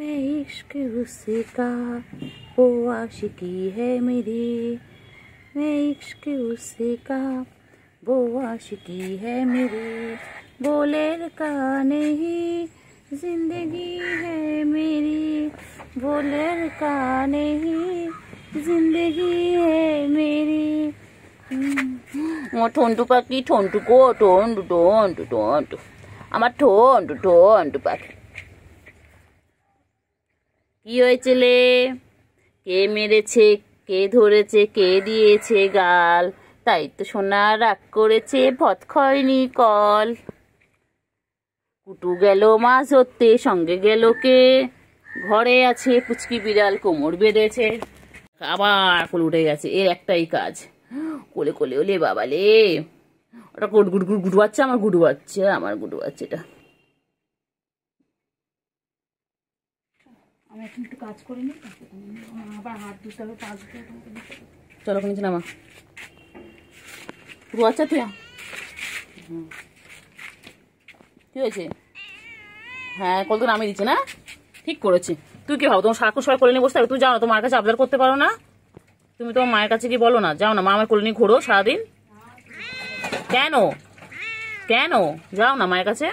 मैं इश्क उसका वो आशिकी है मेरी मैं इश्क उसका वो आशिकी है मेरी बोले का नहीं जिंदगी है मेरी बोले का नहीं जिंदगी है मेरी ঠোনটু पाकि ঠোনটু গো ঠোনটু ঠোনটু ঠোনটু আমার ঠোনটু ঠোনটু পাখি কি লে কে মেরেছে কে ধরেছে কে দিয়েছে গাল তাই তো সোনা রাগ করেছে ভত খয়নি কল কুটু গেল মাছ ধরতে সঙ্গে গেল কে ঘরে আছে পুচকি বিড়াল কোমর বেঁধেছে আবার কোল উঠে গেছে এর একটাই কাজ কোলে কোলে ওলে বাবা লে ওটা গুড গুড গুড গুটু বাচ্চা আমার গুডু বাচ্চা আমার গুডু বাচ্চাটা আমি এখন একটু কাজ করে নিই আবার হাত ধুতে হবে পা ধুতে হবে চলো ওখানে নামা রু আচ্ছা তুই কি হয়েছে হ্যাঁ কলতো নামিয়ে দিচ্ছে না ঠিক করেছি তুই কি ভাবো তোমার সারাক্ষণ সবাই কোলে নিয়ে বসতে হবে তুই যাও তোমার কাছে আবদার করতে পারো না তুমি তোমার মায়ের কাছে কি বলো না যাও না মা আমার কোলে নিয়ে ঘোরো সারাদিন কেন কেন যাও না মায়ের কাছে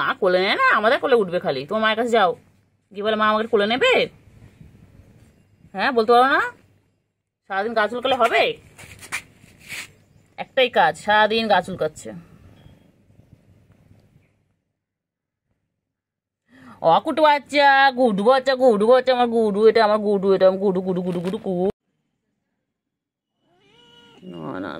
মা কোলে নেয় না আমাদের কোলে উঠবে খালি তোমার মায়ের কাছে যাও গিয়ে বলে মা আমাকে কোলে নেবে হ্যাঁ বলতে পারো না সারাদিন গাছ উলকালে হবে একটাই কাজ সারাদিন গাছ উলকাচ্ছে অকুট বাচ্চা গুডু বাচ্চা গুডু বাচ্চা আমার গুডু এটা আমার গুডু এটা আমার গুডু গুডু গুডু গুডু না না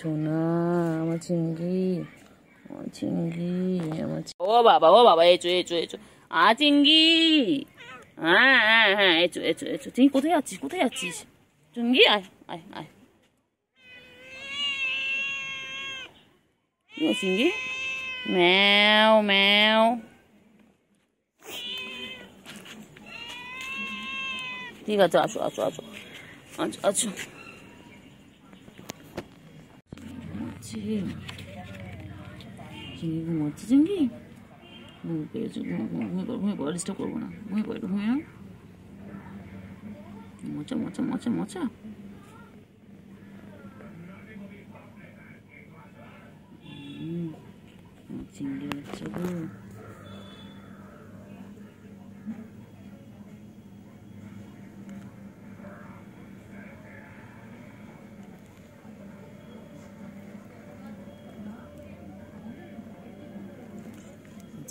সোনা আমার চিংড়ি আমার চিংড়ি আমার ও বাবা ও বাবা এচো এচো এচো আ চিংড়ি হ্যাঁ হ্যাঁ হ্যাঁ এচো এচো এচো তুই কোথায় যাচ্ছিস কোথায় যাচ্ছিস চুঙ্গি আয় আয় আয় চিংড়ি ম্যাও ম্যাও ঠিক আছে আসো আসো আসো আচ্ছা আচ্ছা 지금 지금 이거 뭐지 전기? 뭐 그래서 뭐뭐 뭐뭐 어디서 걸구나 뭐뭐 이러면 뭐죠 뭐죠 뭐죠 뭐죠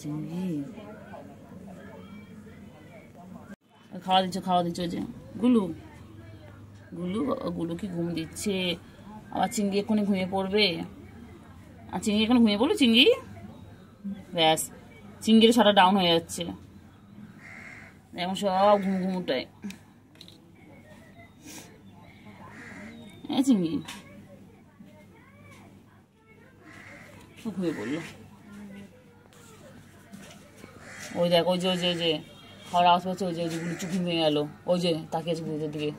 চিংড়ি খাওয়া দিচ্ছ খাওয়া দিচ্ছ যে গুলু গুলু গুলু কি ঘুম দিচ্ছে আবার চিংড়ি এক্ষুনি ঘুমিয়ে পড়বে আর চিংড়ি এখন ঘুমিয়ে পড়লো চিংড়ি ব্যাস চিংড়ির সারা ডাউন হয়ে যাচ্ছে এখন সব ঘুম ঘুম উঠায় চিংড়ি ঘুমিয়ে পড়লো ওই দেখ ওই যে ওই যে ওই যে হওয়ার আওয়াজ ওই যে ওই যেগুলো চুপি ভেঙে গেলো ওই যে তাকিয়েছে ভিতর দিকে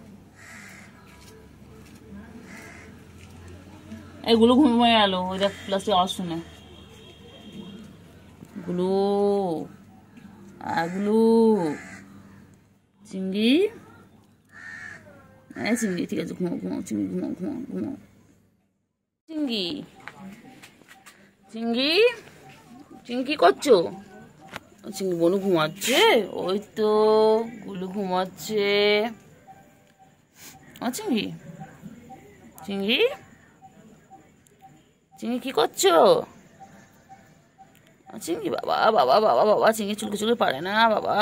এগুলো ঘুমিয়ে গেলো ওই দেখ প্লাস্টিক আওয়াজ শুনে গুলো আগুলো চিংড়ি হ্যাঁ চিংড়ি ঠিক আছে ঘুমো ঘুমো চিংড়ি ঘুমো ঘুমো ঘুমো চিংড়ি চিংড়ি কি করছো চিংড়ি আচ্ছা, বনু ঘুমাচ্ছে ওই তো গুলু ঘুমাচ্ছে ও হ্যাঁ, চিংড়ি চিংড়ি চিংড়ি কি করছো হ্যাঁ, চিংড়ি বাবা বাবা বাবা বাবা চিংড়ি চুলকে চুলকে পারে না বাবা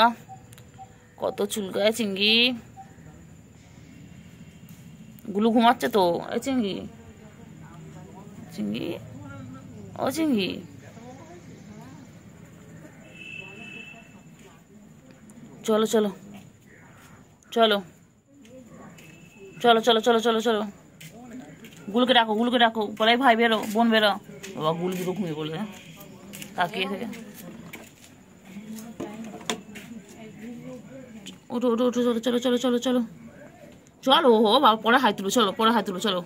কত চুলকায় চিংড়ি গুলু ঘুমাচ্ছে তো এ চিংড়ি চিংড়ি ও চিংড়ি চলো চলো চলো চলো চলো চলো চলো চলো গুলকে ডাকো গুলকে ডাকো বলাই ভাই বেরো বোন বেরো বাবা গুল গুলো ঘুমিয়ে বলে হ্যাঁ? তাকিয়ে থেকে ওঠো ওঠো ওঠো চলো চলো চলো চলো চলো চলো ও বাবা পরে হাই তুলবে চলো পরে হাই তুলবে চলো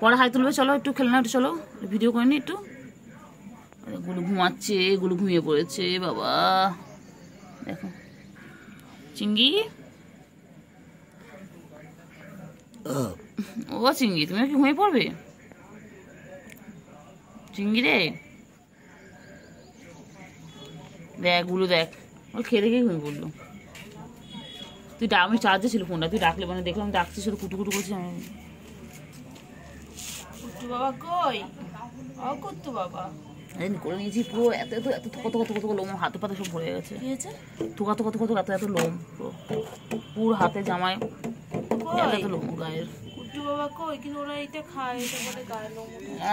পরে হাই তুলবে চলো একটু খেলে না একটু চলো ভিডিও করে নি একটু গুলো ঘুমাচ্ছে গুলো ঘুমিয়ে পড়েছে বাবা দেখো চিঙ্গি ও চিঙ্গি তুমি কি ঘুমিয়ে পড়বে চিঙ্গি রে দেখ গুলো দেখ ও খেয়ে দেখেই ঘুমিয়ে পড়লো তুই ডাক আমি চার্জে ছিল ফোনটা তুই ডাকলে মানে দেখলাম ডাকতে ছিল কুটু কুটু করছিস আমি কুটু বাবা কই অকুটু বাবা করে নিয়েছি পুরো এত এত লোম হাতে পাতে সব ভরে গেছে এত এত লোম পুরো পুরো হাতে জামায় এত লোম গায়ের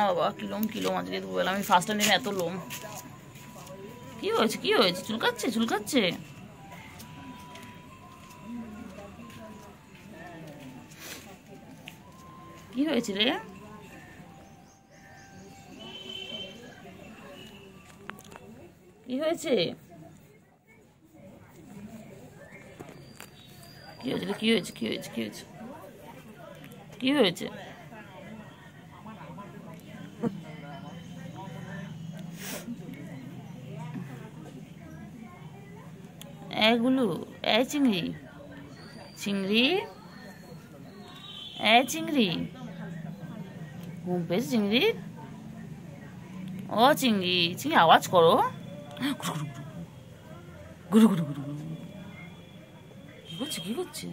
বাবা কি লোম আজকে আমি ফার্স্ট এত লোম কি হয়েছে কি হয়েছে চুলকাচ্ছে চুলকাচ্ছে কি হয়েছে রে কি হয়েছে কি হয়েছিল কি হয়েছে কি হয়েছে কি হয়েছে কি হয়েছে এগুলো এ চিংড়ি চিংড়ি এ চিংড়ি ঘুম পেয়েছে চিংড়ি ও চিংড়ি চিংড়ি আওয়াজ করো গুরু গুরু গুরু গুরু কী করছে কী করছে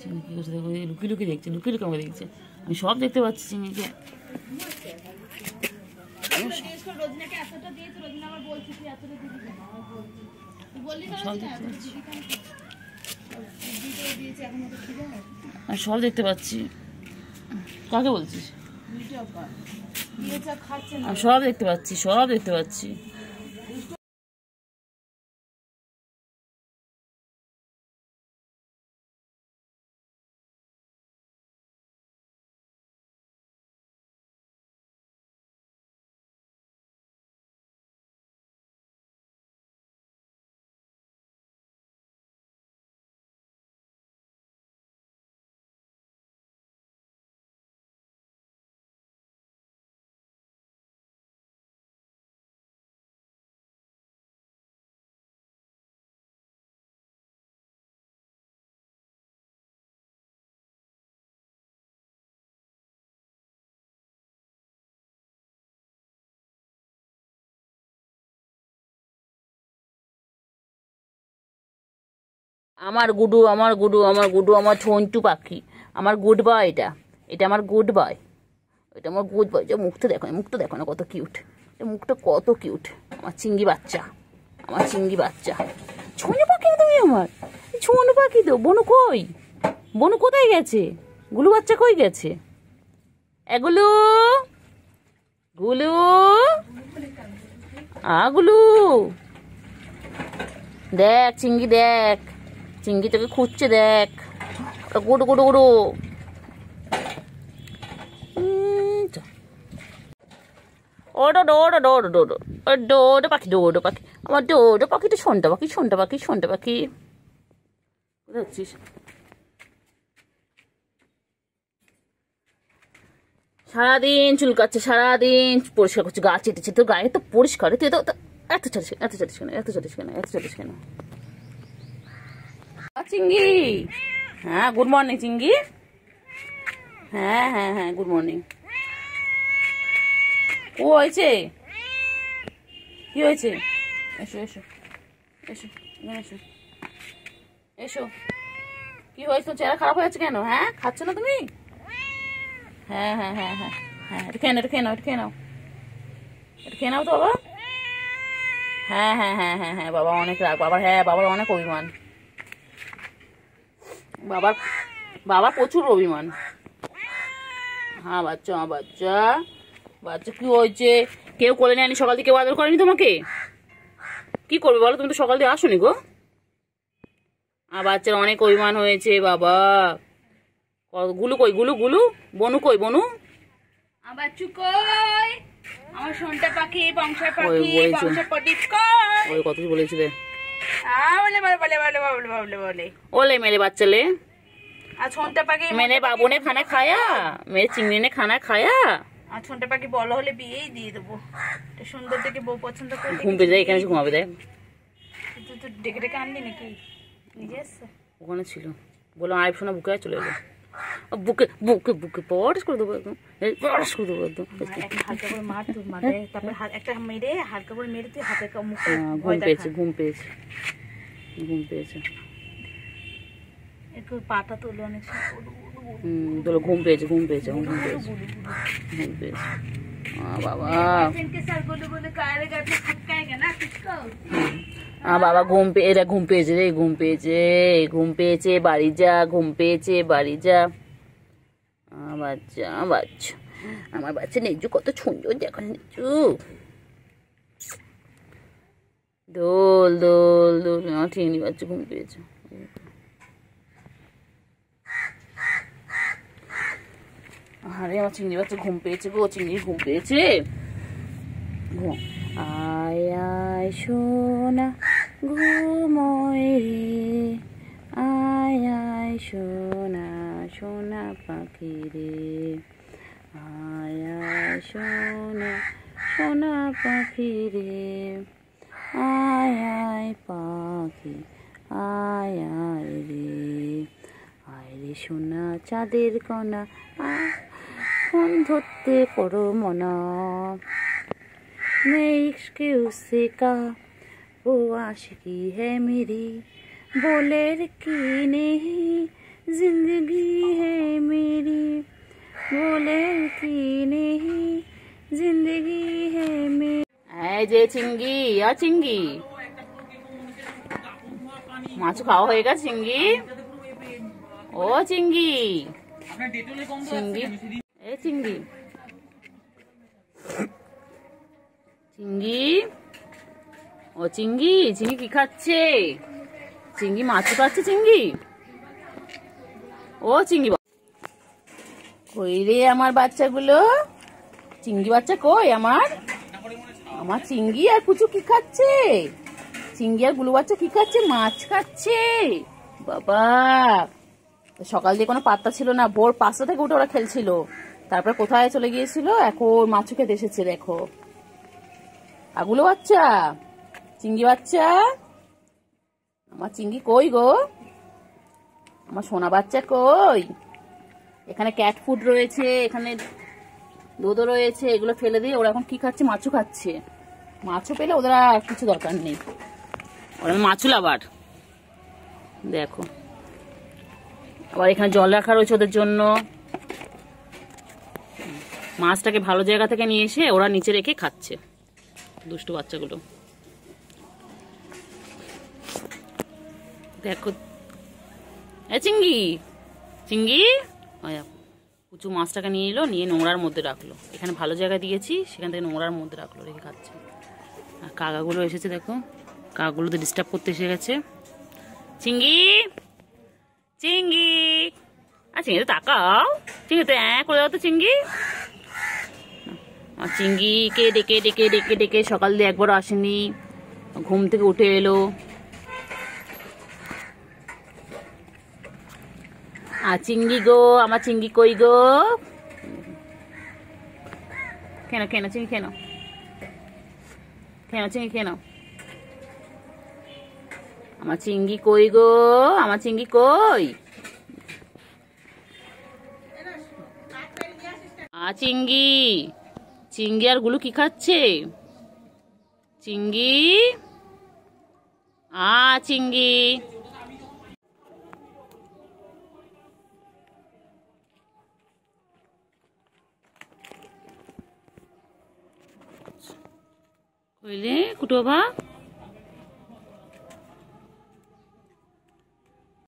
চিনি কী করছে দেখো লুকি লুকি দেখছে দেখছে আমি সব দেখতে পাচ্ছি চিনিকে সব দেখতে পাচ্ছি কাকে বলছিস সব দেখতে পাচ্ছি সব দেখতে পাচ্ছি আমার গুডু আমার গুডু আমার গুডু আমার ছন্টু পাখি আমার গুড বয় এটা এটা আমার গুড বয় এটা আমার গুড বয় যে মুখটা দেখো মুখটা দেখো না কত কিউট মুখটা কত কিউট আমার চিঙ্গি বাচ্চা আমার চিঙ্গি বাচ্চা ছনু পাখি তুমি আমার ছোনো পাখি তো বনু কই বনু কোথায় গেছে গুলু বাচ্চা কই গেছে এগুলো গুলু আগুলু দেখ চিঙ্গি দেখ চিংড়ি তোকে খুঁজছে দেখ গুড়ো গুড়ো গুড়ো ওডো ডোডো ডো ডো ডো ডোডো পাখি ডো ডো পাখি আমার ডোডো পাখিটা শোনটা পাখি শোনটা পাখি শোনটা পাখি দেখছিস সারাদিন চুলকাচ্ছে সারাদিন পরিষ্কার করছে গাছ এটেছে তোর গায়ে তো পরিষ্কার তুই তো এত চাটিস এত চাটিস কেন এত চাটিস কেন এত চাটিস কেন চিঙ্গি হ্যাঁ গুড মর্নিং চিঙ্গি হ্যাঁ হ্যাঁ হ্যাঁ গুড মর্নিং ও হয়েছে কি হয়েছে এসো এসো এসো এসো এসো কি হয়েছে চেহারা খারাপ হয়েছে কেন হ্যাঁ খাচ্ছ না তুমি হ্যাঁ হ্যাঁ হ্যাঁ হ্যাঁ হ্যাঁ এটা খেয়ে নাও এটা খেয়ে নাও এটা খেয়ে নাও এটা খেয়ে নাও তো বাবা হ্যাঁ হ্যাঁ হ্যাঁ হ্যাঁ হ্যাঁ বাবা অনেক রাগ বাবার হ্যাঁ বাবার অনেক অভিমান বাবার বাবা প্রচুর অভিমান হ্যাঁ বাচ্চা হ্যাঁ বাচ্চা বাচ্চা কি হয়েছে কেউ কোলে নেয়নি সকাল থেকে কেউ আদর করেনি তোমাকে কি করবে বলো তুমি তো সকাল থেকে আসো নি গো আর হ্যাঁ, বাচ্চার অনেক অভিমান হয়েছে বাবা গুলু কই গুলু গুলু বনু কই বনু হ্যাঁ, আমার সোনটা পাখি বংশার পাখি বংশার প্রদীপ কই কত কথা বলেছিলে ओले ছোনটা পাখি বলো হলে বিয়েই দিয়ে দেবো সুন্দর দেখে পছন্দ করে যায় এখানে ঘুমাবে দেয় তুই তো ডেকে ডেকে আনলি ওখানে ছিল বলো আইফোনে বুকে চলে গেল বুকে বুকে বুকে বড়স করে দেবো একদম বড়স করে দেবো একদম হালকা করে মার তুই মারে তারপর একটা মেরে হালকা করে মেরে তুই হাতে মুখে ঘুম পেয়েছে ঘুম পেয়েছে ঘুম পেয়েছে একটু পাটা তোলো অনেক হুম তোলো ঘুম পেয়েছে ঘুম পেয়েছে ঘুম পেয়েছে ঘুম পেয়েছে বাবা আমার বাবা ঘুম পেয়ে এটা ঘুম পেয়েছে রে ঘুম পেয়েছে ঘুম পেয়েছে বাড়ি যা ঘুম পেয়েছে বাড়ি যা বাচ্চা বাচ্চা আমার বাচ্চা নেজু কত সুন্দর দেখো নেজু দোল দোল দোল আমার ঠিক নি বাচ্চা ঘুম পেয়েছে আরে আমার চিংড়ি বাচ্চা ঘুম পেয়েছে গো চিংড়ি ঘুম পেয়েছে ঘুম আয় আয় সোনা ঘুময় রে আয় আয় সোনা সোনা পাখি রে আয় আয় সোনা সোনা পাখি রে আয় আয় পাখি আয় আয় রে আয় রে সোনা চাঁদের কণা ফোন ধরতে করো মনা उसने इश्क उससे का वो आशिकी है मेरी बोले रखी नहीं जिंदगी है मेरी बोले रखी नहीं जिंदगी है मेरी ऐ जे चिंगी या चिंगी মাছ खाओ होगा चिंगी ओ चिंगी चिंगी ए चिंगी চিংড়ি ও চিংড়ি চিংড়ি কি খাচ্ছে চিংড়ি মাছ পাচ্ছে চিংড়ি ও চিংড়ি কই রে আমার বাচ্চাগুলো চিংড়ি বাচ্চা কই আমার আমার চিংড়ি আর কুচু কি খাচ্ছে চিংড়ি আর গুলো বাচ্চা কি খাচ্ছে মাছ খাচ্ছে বাবা সকাল দিয়ে কোনো পাত্তা ছিল না ভোর পাঁচটা থেকে উঠে ওরা খেলছিল তারপরে কোথায় চলে গিয়েছিল এখন মাছ খেতে এসেছে দেখো আগুলো বাচ্চা চিংড়ি বাচ্চা আমার চিংড়ি কই গো আমার সোনা বাচ্চা কই এখানে ক্যাট ফুড রয়েছে এখানে দুধও রয়েছে এগুলো ফেলে দিয়ে ওরা এখন কি খাচ্ছে মাছও খাচ্ছে মাছও পেলে ওদের আর কিছু দরকার নেই ওরা মাছুল আবার দেখো আবার এখানে জল রাখা রয়েছে ওদের জন্য মাছটাকে ভালো জায়গা থেকে নিয়ে এসে ওরা নিচে রেখে খাচ্ছে দুষ্টু বাচ্চাগুলো দেখো এ চিঙ্গি চিঙ্গি কুচু মাছটাকে নিয়ে এলো নিয়ে নোংরার মধ্যে রাখলো এখানে ভালো জায়গা দিয়েছি সেখান থেকে নোংরার মধ্যে রাখলো রেখে খাচ্ছে আর কাকাগুলো এসেছে দেখো কাকাগুলো তো ডিস্টার্ব করতে এসে গেছে চিঙ্গি চিঙ্গি আর চিঙ্গি তো তাকাও চিঙ্গি তো অ্যাঁ করে দাও তো চিঙ্গি চিঙ্গিকে ডেকে ডেকে ডেকে ডেকে সকাল দিয়ে একবার আসেনি ঘুম থেকে উঠে এলো আর চিঙ্গি গো আমার চিঙ্গি কই গো কেন কেন চিঙ্গি কেন কেন চিঙ্গি কেন আমার চিঙ্গি কই গো আমার চিঙ্গি কই আ চিঙ্গি চিংগি আর গুলু কি খাচ্ছে চিঙ্গি আ চিংগি কইলে কুটোভা